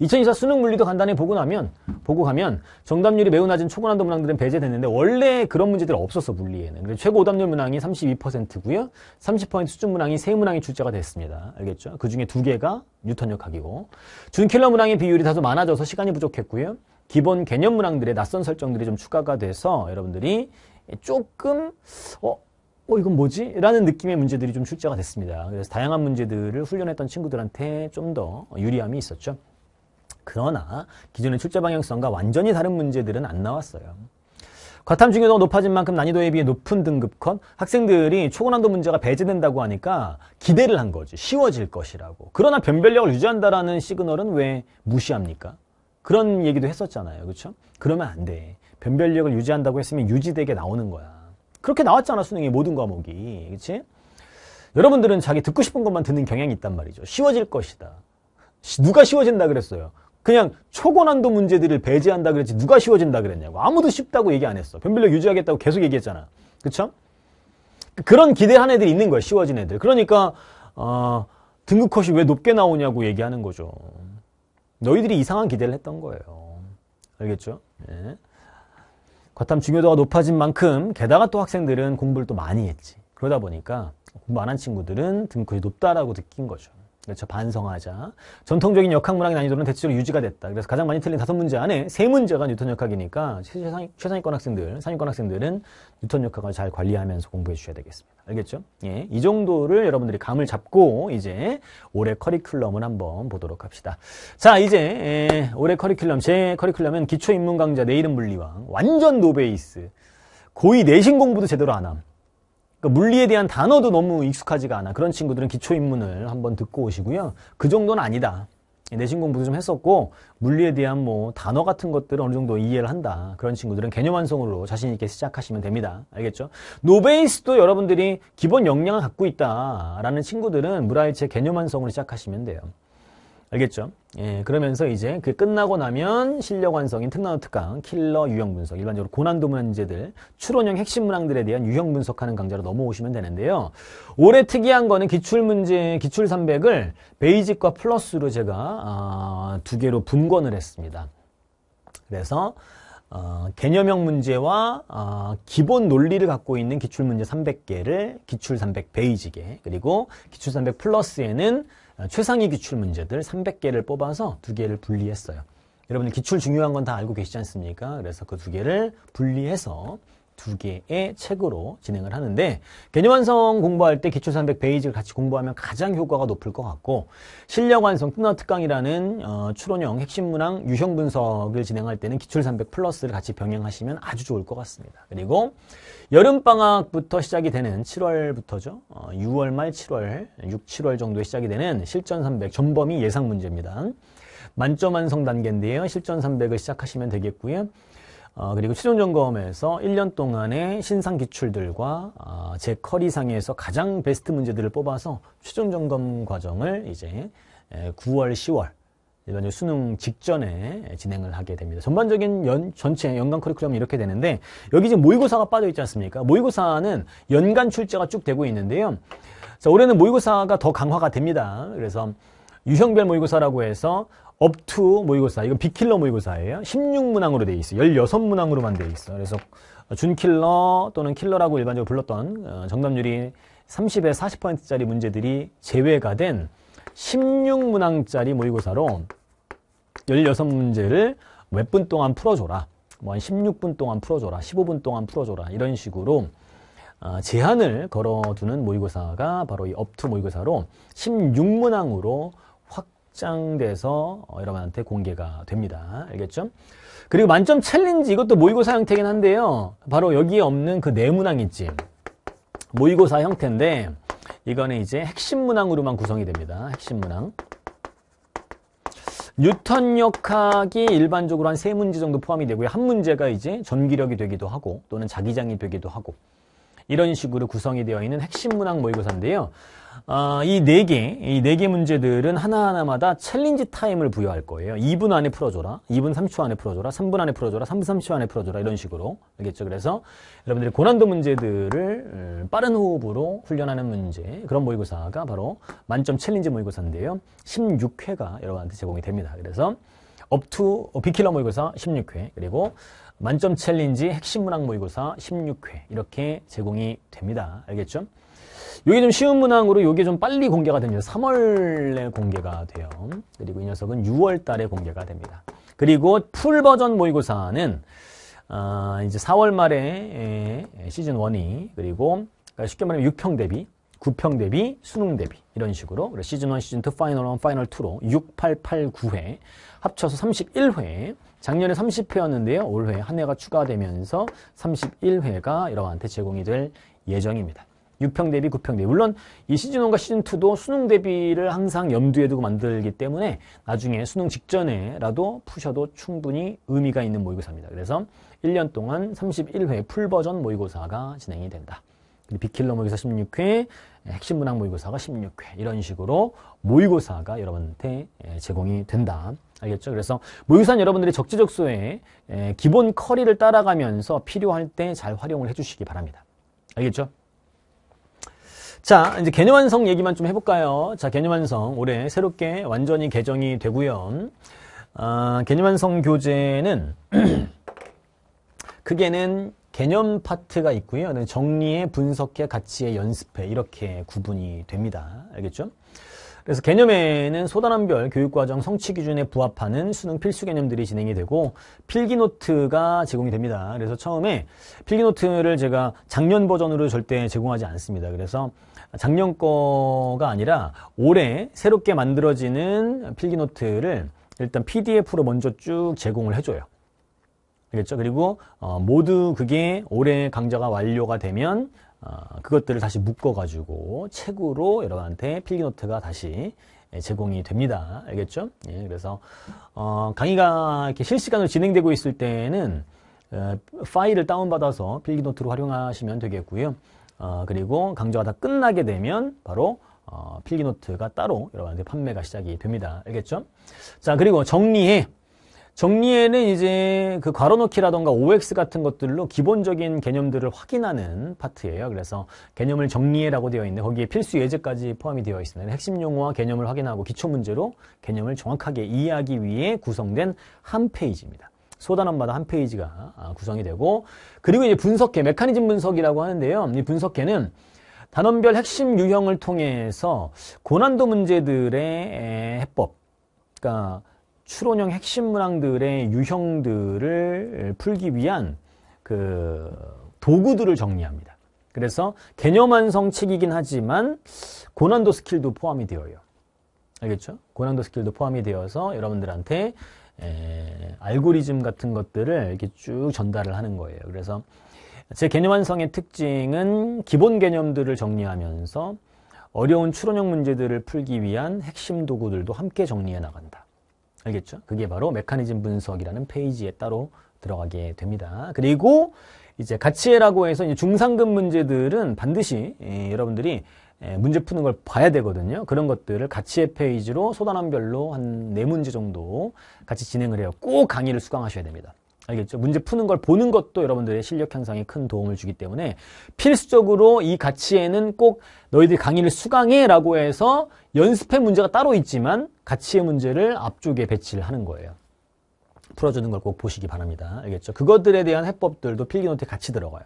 2024 수능 물리도 간단히 보고 나면 보고 가면 정답률이 매우 낮은 초고난도 문항들은 배제됐는데 원래 그런 문제들 없었어 물리에는 최고 오답률 문항이 32%고요 30% 수준 문항이 세 문항이 출제가 됐습니다 알겠죠 그 중에 두 개가 뉴턴역학이고 준킬러 문항의 비율이 다소 많아져서 시간이 부족했고요 기본 개념 문항들의 낯선 설정들이 좀 추가가 돼서 여러분들이 조금 어 어, 이건 뭐지? 라는 느낌의 문제들이 좀 출제가 됐습니다. 그래서 다양한 문제들을 훈련했던 친구들한테 좀 더 유리함이 있었죠. 그러나 기존의 출제 방향성과 완전히 다른 문제들은 안 나왔어요. 과탐 중요도가 높아진 만큼 난이도에 비해 높은 등급 컷 학생들이 초고난도 문제가 배제된다고 하니까 기대를 한 거지 쉬워질 것이라고 그러나 변별력을 유지한다라는 시그널은 왜 무시합니까? 그런 얘기도 했었잖아요 그렇죠? 그러면 안돼 변별력을 유지한다고 했으면 유지되게 나오는 거야 그렇게 나왔잖아 수능의 모든 과목이 그렇지? 여러분들은 자기 듣고 싶은 것만 듣는 경향이 있단 말이죠. 쉬워질 것이다. 누가 쉬워진다 그랬어요? 그냥 초고난도 문제들을 배제한다 그랬지 누가 쉬워진다 그랬냐고. 아무도 쉽다고 얘기 안 했어. 변별력 유지하겠다고 계속 얘기했잖아. 그쵸? 그런 기대한 애들이 있는 거야. 쉬워진 애들. 그러니까 어, 등급컷이 왜 높게 나오냐고 얘기하는 거죠. 너희들이 이상한 기대를 했던 거예요. 알겠죠? 네. 과탐 중요도가 높아진 만큼 게다가 또 학생들은 공부를 또 많이 했지. 그러다 보니까 공부 안 한 친구들은 등급이 높다라고 느낀 거죠. 그렇죠. 반성하자. 전통적인 역학문학의 난이도는 대체로 유지가 됐다. 그래서 가장 많이 틀린 다섯 문제 안에 세 문제가 뉴턴 역학이니까 최상, 최상위권 학생들, 상위권 학생들은 뉴턴 역학을 잘 관리하면서 공부해 주셔야 되겠습니다. 알겠죠? 예, 이 정도를 여러분들이 감을 잡고 이제 올해 커리큘럼을 한번 보도록 합시다. 자, 이제 예, 올해 커리큘럼, 제 커리큘럼은 기초인문강좌 내 이름 물리왕, 완전 노베이스, 고이 내신 공부도 제대로 안 함. 그러니까 물리에 대한 단어도 너무 익숙하지가 않아. 그런 친구들은 기초인문을 한번 듣고 오시고요. 그 정도는 아니다. 내신 공부도 좀 했었고 물리에 대한 뭐 단어 같은 것들을 어느 정도 이해를 한다 그런 친구들은 개념 완성으로 자신 있게 시작하시면 됩니다 알겠죠 노베이스도 여러분들이 기본 역량을 갖고 있다라는 친구들은 무라일체 개념 완성으로 시작하시면 돼요 알겠죠? 예, 그러면서 이제 그 끝나고 나면 실력 완성인 특나노 특강, 킬러 유형 분석, 일반적으로 고난도 문제들, 추론형 핵심 문항들에 대한 유형 분석하는 강좌로 넘어오시면 되는데요. 올해 특이한 거는 기출 문제, 기출 300을 베이직과 플러스로 제가 아, 두 개로 분권을 했습니다. 그래서 어, 개념형 문제와 어, 기본 논리를 갖고 있는 기출문제 300개를 기출 300 베이직에 그리고 기출 300 플러스에는 어, 최상위 기출 문제들 300개를 뽑아서 두 개를 분리했어요. 여러분 기출 중요한 건 다 알고 계시지 않습니까? 그래서 그 두 개를 분리해서 두 개의 책으로 진행을 하는데 개념 완성 공부할 때 기초 300 베이직을 같이 공부하면 가장 효과가 높을 것 같고 실력 완성 끝나 특강이라는 어, 추론형 핵심 문항 유형 분석을 진행할 때는 기출 300 플러스를 같이 병행하시면 아주 좋을 것 같습니다. 그리고 여름 방학부터 시작이 되는 7월부터죠. 어, 6월 말 7월 6, 7월 정도에 시작이 되는 실전 300 전범위 예상 문제입니다. 만점 완성 단계인데요. 실전 300을 시작하시면 되겠고요. 어, 그리고 실용점검에서 1년 동안의 신상 기출들과 어, 제 커리상에서 가장 베스트 문제들을 뽑아서 최종점검 과정을 이제 9월, 10월 일반 수능 직전에 진행을 하게 됩니다. 전반적인 연, 전체 연간 커리큘럼이 이렇게 되는데 여기 지금 모의고사가 빠져 있지 않습니까? 모의고사는 연간 출제가 쭉 되고 있는데요. 자, 올해는 모의고사가 더 강화가 됩니다. 그래서 유형별 모의고사라고 해서 업투 모의고사 이거 비킬러 모의고사예요 16문항으로 되어 있어요 16문항으로만 되어 있어 요 그래서 준킬러 또는 킬러라고 일반적으로 불렀던 어, 정답률이 30에 40%짜리 문제들이 제외가 된 16문항짜리 모의고사로 16문제를 몇 분 동안 풀어줘라 뭐 한 16분 동안 풀어줘라 15분 동안 풀어줘라 이런 식으로 어, 제한을 걸어두는 모의고사가 바로 이 업투 모의고사로 16문항으로 확장돼서 어, 여러분한테 공개가 됩니다. 알겠죠? 그리고 만점 챌린지 이것도 모의고사 형태긴 한데요. 바로 여기에 없는 그 내문항 있지. 모의고사 형태인데 이거는 이제 핵심 문항으로만 구성이 됩니다. 핵심 문항. 뉴턴 역학이 일반적으로 한 세 문제 정도 포함이 되고요. 한 문제가 이제 전기력이 되기도 하고 또는 자기장이 되기도 하고 이런 식으로 구성이 되어 있는 핵심 문항 모의고사인데요. 아, 이 네 개, 이 네 개 문제들은 하나하나마다 챌린지 타임을 부여할 거예요. 2분 안에 풀어줘라, 2분 30초 안에 풀어줘라, 3분 안에 풀어줘라, 3분 30초 안에 풀어줘라, 이런 식으로. 알겠죠? 그래서 여러분들이 고난도 문제들을 음, 빠른 호흡으로 훈련하는 문제, 그런 모의고사가 바로 만점 챌린지 모의고사인데요. 16회가 여러분한테 제공이 됩니다. 그래서 업투 어, 비킬러 모의고사 16회, 그리고 만점 챌린지 핵심 문항 모의고사 16회, 이렇게 제공이 됩니다. 알겠죠? 여기 좀 쉬운 문항으로 여기 좀 빨리 공개가 됩니다. 3월에 공개가 돼요. 그리고 이 녀석은 6월 달에 공개가 됩니다. 그리고 풀 버전 모의고사는 아, 이제 4월 말에 시즌 1이 그리고 그러니까 쉽게 말하면 6평 대비 9평 대비, 수능 대비 이런 식으로 시즌 1, 시즌 2, 파이널 1, 파이널 2로 6, 8, 8, 9회 합쳐서 31회 작년에 30회였는데요. 올해 한 해가 추가되면서 31회가 여러분한테 제공이 될 예정입니다. 6평 대비 9평 대비. 물론 이 시즌1과 시즌2도 수능 대비를 항상 염두에 두고 만들기 때문에 나중에 수능 직전에라도 푸셔도 충분히 의미가 있는 모의고사입니다. 그래서 1년 동안 31회 풀버전 모의고사가 진행이 된다. 비킬러 모의고사 16회, 예, 핵심 문항 모의고사가 16회 이런 식으로 모의고사가 여러분한테 예, 제공이 된다. 알겠죠? 그래서 모의고사는 여러분들이 적재적소에 예, 기본 커리를 따라가면서 필요할 때 잘 활용을 해주시기 바랍니다. 알겠죠? 자, 이제 개념 완성 얘기만 좀 해볼까요? 자, 개념 완성 올해 새롭게 완전히 개정이 되고요. 어, 아, 개념 완성 교재는 크게는 개념 파트가 있고요. 정리의분석의가치의 연습해 이렇게 구분이 됩니다. 알겠죠? 그래서 개념에는 소단원별 교육과정 성취 기준에 부합하는 수능 필수 개념들이 진행이 되고 필기노트가 제공이 됩니다. 그래서 처음에 필기노트를 제가 작년 버전으로 절대 제공하지 않습니다. 그래서 작년 거가 아니라 올해 새롭게 만들어지는 필기노트를 일단 PDF로 먼저 쭉 제공을 해줘요. 알겠죠? 그리고 어, 모두 그게 올해 강좌가 완료가 되면 아, 그것들을 다시 묶어가지고 책으로 여러분한테 필기노트가 다시 예, 제공이 됩니다. 알겠죠? 예, 그래서 어, 강의가 이렇게 실시간으로 진행되고 있을 때는 어, 파일을 다운받아서 필기노트로 활용하시면 되겠고요. 어, 그리고 강좌가 다 끝나게 되면 바로 어, 필기노트가 따로 여러분한테 판매가 시작이 됩니다. 알겠죠? 자, 그리고 정리해. 정리에는 이제 그 괄호놓기라던가 OX 같은 것들로 기본적인 개념들을 확인하는 파트예요. 그래서 개념을 정리해라고 되어 있는데 거기에 필수 예제까지 포함이 되어 있습니다. 핵심 용어와 개념을 확인하고 기초 문제로 개념을 정확하게 이해하기 위해 구성된 한 페이지입니다. 소단원마다 한 페이지가 아, 구성이 되고 그리고 이제 분석계, 메커니즘 분석이라고 하는데요. 이 분석계는 단원별 핵심 유형을 통해서 고난도 문제들의 해법, 그러니까 추론형 핵심 문항들의 유형들을 풀기 위한 그 도구들을 정리합니다. 그래서 개념 완성 책이긴 하지만 고난도 스킬도 포함이 되어요. 알겠죠? 고난도 스킬도 포함이 되어서 여러분들한테 에, 알고리즘 같은 것들을 이렇게 쭉 전달을 하는 거예요. 그래서 제 개념 완성의 특징은 기본 개념들을 정리하면서 어려운 추론형 문제들을 풀기 위한 핵심 도구들도 함께 정리해 나간다. 알겠죠? 그게 바로 메커니즘 분석이라는 페이지에 따로 들어가게 됩니다. 그리고 이제 가치라고 해서 중상급 문제들은 반드시 예, 여러분들이 예, 문제 푸는 걸 봐야 되거든요. 그런 것들을 가치의 페이지로 소단원별로 한 네문제 정도 같이 진행을 해요. 꼭 강의를 수강하셔야 됩니다. 알겠죠? 문제 푸는 걸 보는 것도 여러분들의 실력 향상에 큰 도움을 주기 때문에 필수적으로 이 가치에는 꼭 너희들 강의를 수강해 라고 해서 연습해 문제가 따로 있지만 가치의 문제를 앞쪽에 배치를 하는 거예요. 풀어주는 걸 꼭 보시기 바랍니다. 알겠죠? 그것들에 대한 해법들도 필기노트에 같이 들어가요.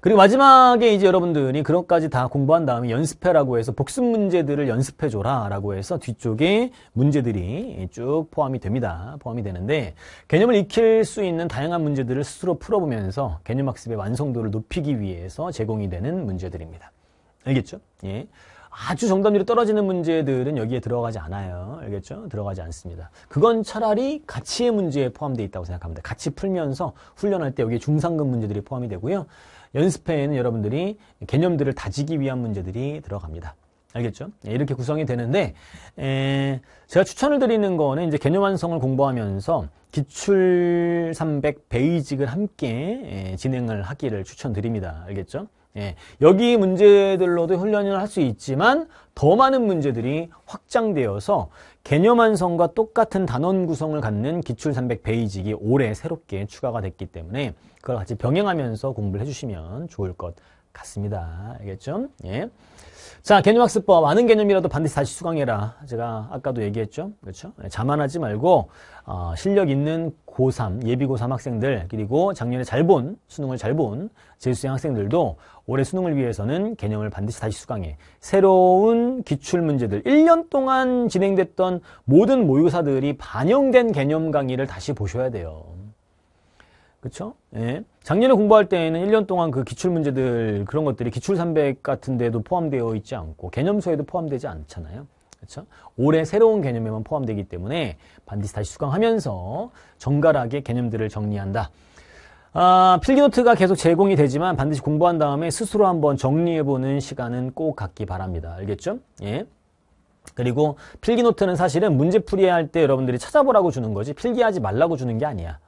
그리고 마지막에 이제 여러분들이 그런까지 다 공부한 다음에 연습해라고 해서 복습 문제들을 연습해줘라 라고 해서 뒤쪽에 문제들이 쭉 포함이 됩니다. 포함이 되는데 개념을 익힐 수 있는 다양한 문제들을 스스로 풀어보면서 개념 학습의 완성도를 높이기 위해서 제공이 되는 문제들입니다. 알겠죠? 예. 아주 정답률이 떨어지는 문제들은 여기에 들어가지 않아요. 알겠죠? 들어가지 않습니다. 그건 차라리 가치의 문제에 포함되어 있다고 생각합니다. 같이 풀면서 훈련할 때 여기에 중상급 문제들이 포함이 되고요. 연습회에는 여러분들이 개념들을 다지기 위한 문제들이 들어갑니다. 알겠죠? 예, 이렇게 구성이 되는데 에, 제가 추천을 드리는 거는 이제 개념 완성을 공부하면서 기출 300 베이직을 함께 진행을 하기를 추천드립니다. 알겠죠? 예, 여기 문제들로도 훈련을 할 수 있지만 더 많은 문제들이 확장되어서 개념 완성과 똑같은 단원 구성을 갖는 기출 300 베이직이 올해 새롭게 추가가 됐기 때문에 그걸 같이 병행하면서 공부를 해주시면 좋을 것 같습니다. 알겠죠? 예. 자, 개념학습법. 아는 개념이라도 반드시 다시 수강해라. 제가 아까도 얘기했죠? 그렇죠? 예, 자만하지 말고 어, 실력 있는 고3, 예비 고3 학생들 그리고 작년에 잘 본 수능을 잘 본 재수생 학생들도 올해 수능을 위해서는 개념을 반드시 다시 수강해 새로운 기출 문제들 1년 동안 진행됐던 모든 모의고사들이 반영된 개념 강의를 다시 보셔야 돼요. 그렇죠? 예. 작년에 공부할 때에는 1년 동안 그 기출 문제들 그런 것들이 기출 300 같은 데도 포함되어 있지 않고 개념서에도 포함되지 않잖아요. 그렇죠? 올해 새로운 개념에만 포함되기 때문에 반드시 다시 수강하면서 정갈하게 개념들을 정리한다. 아, 필기노트가 계속 제공이 되지만 반드시 공부한 다음에 스스로 한번 정리해보는 시간은 꼭 갖기 바랍니다. 알겠죠? 예. 그리고 필기노트는 사실은 문제풀이 할 때 여러분들이 찾아보라고 주는 거지 필기하지 말라고 주는 게 아니야.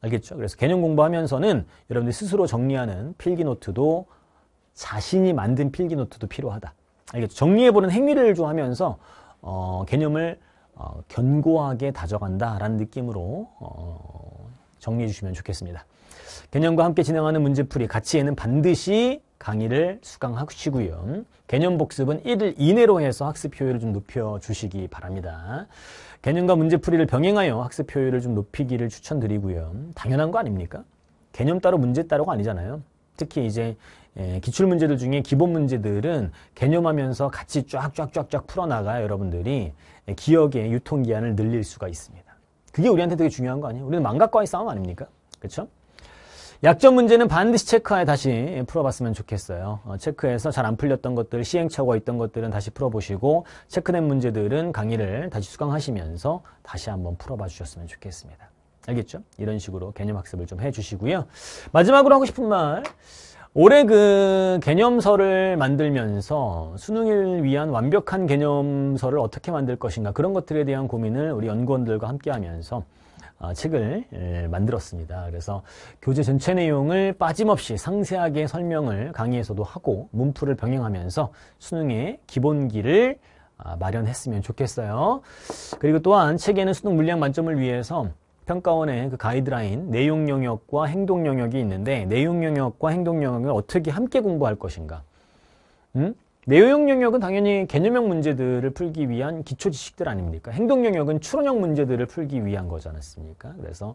알겠죠? 그래서 개념 공부하면서는 여러분들이 스스로 정리하는 필기노트도 자신이 만든 필기노트도 필요하다. 알겠죠? 정리해보는 행위를 좀 하면서 어, 개념을 어, 견고하게 다져간다라는 느낌으로 어, 정리해 주시면 좋겠습니다. 개념과 함께 진행하는 문제풀이 같이에는 반드시 강의를 수강하시고요. 개념 복습은 1일 이내로 해서 학습 효율을 좀 높여주시기 바랍니다. 개념과 문제풀이를 병행하여 학습 효율을 좀 높이기를 추천드리고요. 당연한 거 아닙니까? 개념 따로 문제 따로가 아니잖아요. 특히 이제 예, 기출 문제들 중에 기본 문제들은 개념하면서 같이 쫙쫙쫙쫙 풀어나가 여러분들이 기억의 유통 기한을 늘릴 수가 있습니다. 그게 우리한테 되게 중요한 거 아니에요? 우리는 망각과의 싸움 아닙니까? 그렇죠? 약점 문제는 반드시 체크하여 다시 풀어봤으면 좋겠어요. 어, 체크해서 잘 안 풀렸던 것들, 시행착오가 있던 것들은 다시 풀어보시고 체크된 문제들은 강의를 다시 수강하시면서 다시 한번 풀어봐 주셨으면 좋겠습니다. 알겠죠? 이런 식으로 개념 학습을 좀 해주시고요. 마지막으로 하고 싶은 말 올해 그 개념서를 만들면서 수능을 위한 완벽한 개념서를 어떻게 만들 것인가 그런 것들에 대한 고민을 우리 연구원들과 함께 하면서 아, 책을 예, 만들었습니다. 그래서 교재 전체 내용을 빠짐없이 상세하게 설명을 강의에서도 하고 문풀을 병행하면서 수능의 기본기를 아, 마련했으면 좋겠어요. 그리고 또한 책에는 수능 물량 만점을 위해서 평가원의 그 가이드라인 내용 영역과 행동 영역이 있는데 내용 영역과 행동 영역을 어떻게 함께 공부할 것인가 음? 내용 영역은 당연히 개념형 문제들을 풀기 위한 기초 지식들 아닙니까? 행동 영역은 추론형 문제들을 풀기 위한 거지 않습니까 그래서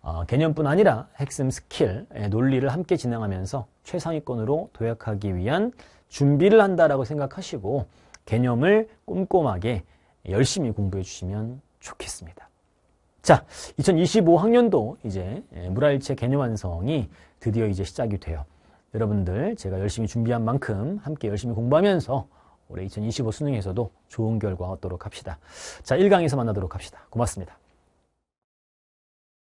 어, 개념뿐 아니라 핵심 스킬, 논리를 함께 진행하면서 최상위권으로 도약하기 위한 준비를 한다라고 생각하시고 개념을 꼼꼼하게 열심히 공부해 주시면 좋겠습니다. 자, 2025학년도 이제 예, 물알체 개념 완성이 드디어 이제 시작이 돼요. 여러분들 제가 열심히 준비한 만큼 함께 열심히 공부하면서 올해 2025 수능에서도 좋은 결과 얻도록 합시다. 자, 1강에서 만나도록 합시다. 고맙습니다.